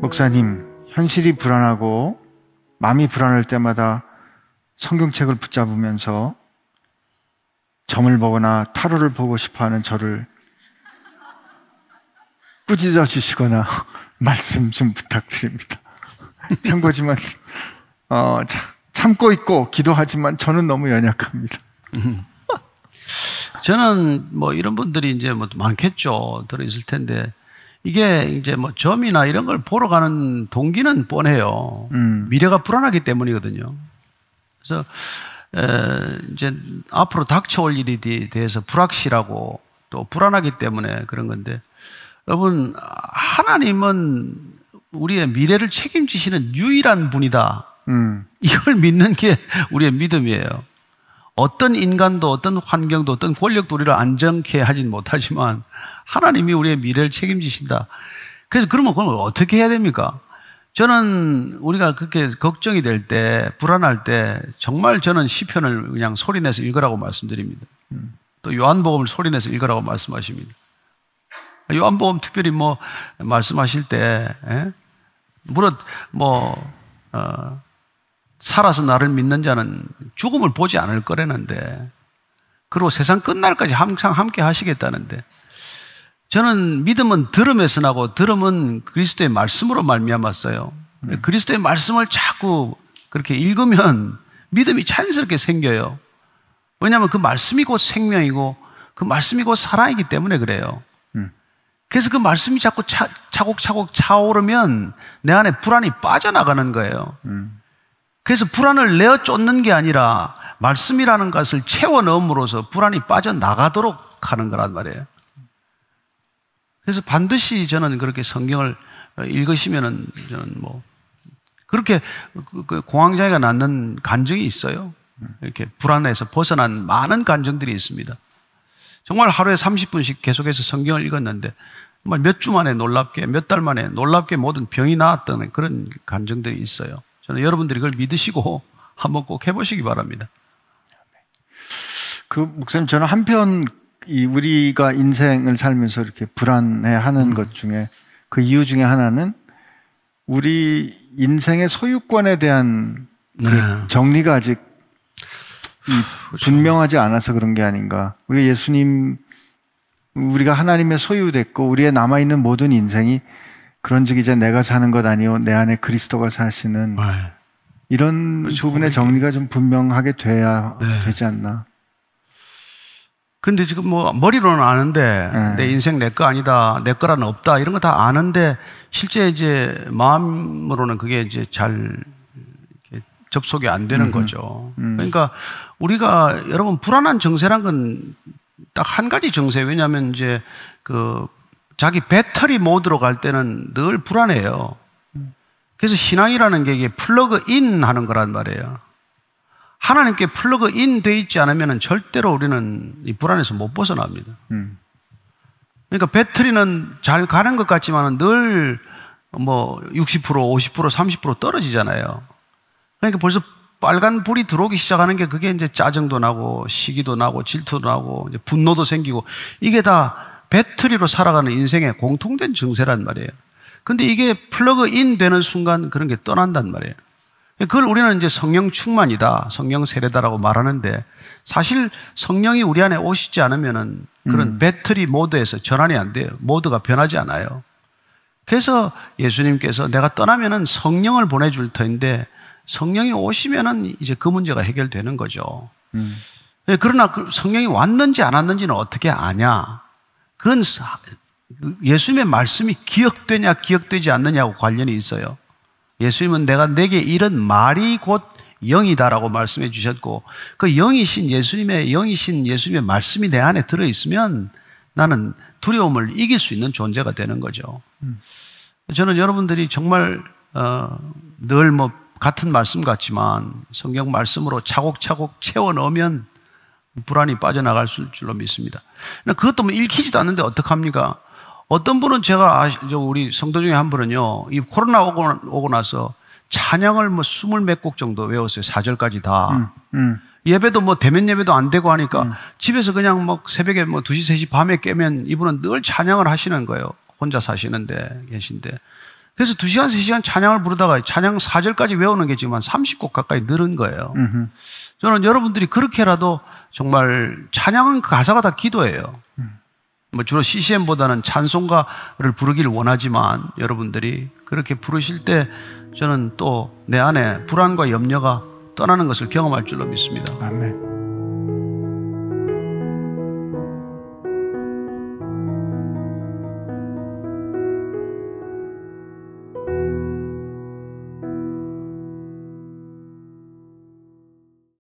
목사님, 현실이 불안하고 마음이 불안할 때마다 성경책을 붙잡으면서 점을 보거나 타로를 보고 싶어 하는 저를 꾸짖어 주시거나 말씀 좀 부탁드립니다. 참고지만, 어, 참고 있고 기도하지만 저는 너무 연약합니다. 저는 뭐 이런 분들이 이제 뭐 많겠죠. 들어있을 텐데 이게 이제 뭐 점이나 이런 걸 보러 가는 동기는 뻔해요. 음. 미래가 불안하기 때문이거든요. 그래서 에, 이제 앞으로 닥쳐올 일에 대해서 불확실하고 또 불안하기 때문에 그런 건데 여러분 하나님은 우리의 미래를 책임지시는 유일한 분이다. 음. 이걸 믿는 게 우리의 믿음이에요. 어떤 인간도 어떤 환경도 어떤 권력도 우리를 안정케 하진 못하지만 하나님이 우리의 미래를 책임지신다. 그래서 그러면 그걸 어떻게 해야 됩니까? 저는 우리가 그렇게 걱정이 될 때, 불안할 때 정말 저는 시편을 그냥 소리내서 읽으라고 말씀드립니다. 또 요한복음을 소리내서 읽으라고 말씀하십니다. 요한복음 특별히 뭐 말씀하실 때, 예? 물론 뭐 어, 살아서 나를 믿는 자는 죽음을 보지 않을 거라는데 그리고 세상 끝날까지 항상 함께 하시겠다는데 저는 믿음은 들음에서 나고 들음은 그리스도의 말씀으로 말미암았어요. 음. 그리스도의 말씀을 자꾸 그렇게 읽으면 믿음이 자연스럽게 생겨요. 왜냐하면 그 말씀이 곧 생명이고 그 말씀이 곧 사랑이기 때문에 그래요. 음. 그래서 그 말씀이 자꾸 차, 차곡차곡 차오르면 내 안에 불안이 빠져나가는 거예요. 음. 그래서 불안을 내어 쫓는 게 아니라 말씀이라는 것을 채워 넣음으로써 불안이 빠져나가도록 하는 거란 말이에요. 그래서 반드시 저는 그렇게 성경을 읽으시면은 저는 뭐 그렇게 그, 그 공황장애가 낳는 간증이 있어요. 이렇게 불안해서 벗어난 많은 간증들이 있습니다. 정말 하루에 30분씩 계속해서 성경을 읽었는데 정말 몇 주 만에 놀랍게 몇 달 만에 놀랍게 모든 병이 나았다 그런 간증들이 있어요. 저는 여러분들이 그걸 믿으시고 한번 꼭 해보시기 바랍니다. 그 목사님 저는 한편 이 우리가 인생을 살면서 이렇게 불안해하는 음. 것 중에 그 이유 중에 하나는 우리 인생의 소유권에 대한 그 네. 그 정리가 아직 그렇죠. 분명하지 않아서 그런 게 아닌가. 우리 예수님 우리가 하나님의 소유됐고 우리의 남아 있는 모든 인생이 그런즉 이제 내가 사는 것 아니요 내 안에 그리스도가 사시는 네. 이런 그렇죠. 부분의 정리가 좀 분명하게 돼야 네. 되지 않나. 근데 지금 뭐 머리로는 아는데 네. 내 인생 내 거 아니다 내 거라는 없다 이런 거 다 아는데 실제 이제 마음으로는 그게 이제 잘 접속이 안 되는 음. 거죠. 음. 그러니까 우리가 여러분 불안한 정세란 건 딱 한 가지 정세 왜냐하면 이제 그 자기 배터리 모드로 갈 때는 늘 불안해요. 그래서 신앙이라는 게 이게 플러그인 하는 거란 말이에요. 하나님께 플러그인 돼 있지 않으면 절대로 우리는 이 불안에서 못 벗어납니다. 음. 그러니까 배터리는 잘 가는 것 같지만 늘 뭐 60%, 50%, 30% 떨어지잖아요. 그러니까 벌써 빨간 불이 들어오기 시작하는 게 그게 이제 짜증도 나고 시기도 나고 질투도 나고 이제 분노도 생기고 이게 다 배터리로 살아가는 인생의 공통된 증세란 말이에요. 근데 이게 플러그인 되는 순간 그런 게 떠난단 말이에요. 그걸 우리는 이제 성령 충만이다, 성령 세례다라고 말하는데 사실 성령이 우리 안에 오시지 않으면은 그런 음. 배터리 모드에서 전환이 안 돼요. 모드가 변하지 않아요. 그래서 예수님께서 내가 떠나면은 성령을 보내줄 터인데 성령이 오시면은 이제 그 문제가 해결되는 거죠. 음. 예, 그러나 그 성령이 왔는지 안 왔는지는 어떻게 아냐? 그건 예수님의 말씀이 기억되냐 기억되지 않느냐고 관련이 있어요. 예수님은 내가 내게 이런 말이 곧 영이다라고 말씀해 주셨고 그 영이신 예수님의 영이신 예수님의 말씀이 내 안에 들어 있으면 나는 두려움을 이길 수 있는 존재가 되는 거죠. 저는 여러분들이 정말 어, 늘 뭐 같은 말씀 같지만 성경 말씀으로 차곡차곡 채워 넣으면 불안이 빠져나갈 수 줄로 믿습니다. 그것도 뭐 읽히지도 않는데 어떡합니까? 어떤 분은 제가 아시죠? 우리 성도 중에 한 분은요, 이 코로나 오고, 오고 나서 찬양을 뭐 스물 몇 곡 정도 외웠어요. 사절까지 다. 음, 음. 예배도 뭐 대면 예배도 안 되고 하니까 음. 집에서 그냥 뭐 새벽에 뭐 2시, 3시 밤에 깨면 이분은 늘 찬양을 하시는 거예요. 혼자 사시는데 계신데. 그래서 2시간, 3시간 찬양을 부르다가 찬양 4절까지 외우는 게 지금 한 30곡 가까이 늘은 거예요. 음흠. 저는 여러분들이 그렇게라도 정말 찬양은 그 가사가 다 기도예요. 음. 뭐 주로 CCM보다는 찬송가를 부르기를 원하지만 여러분들이 그렇게 부르실 때 저는 또 내 안에 불안과 염려가 떠나는 것을 경험할 줄로 믿습니다. 아멘.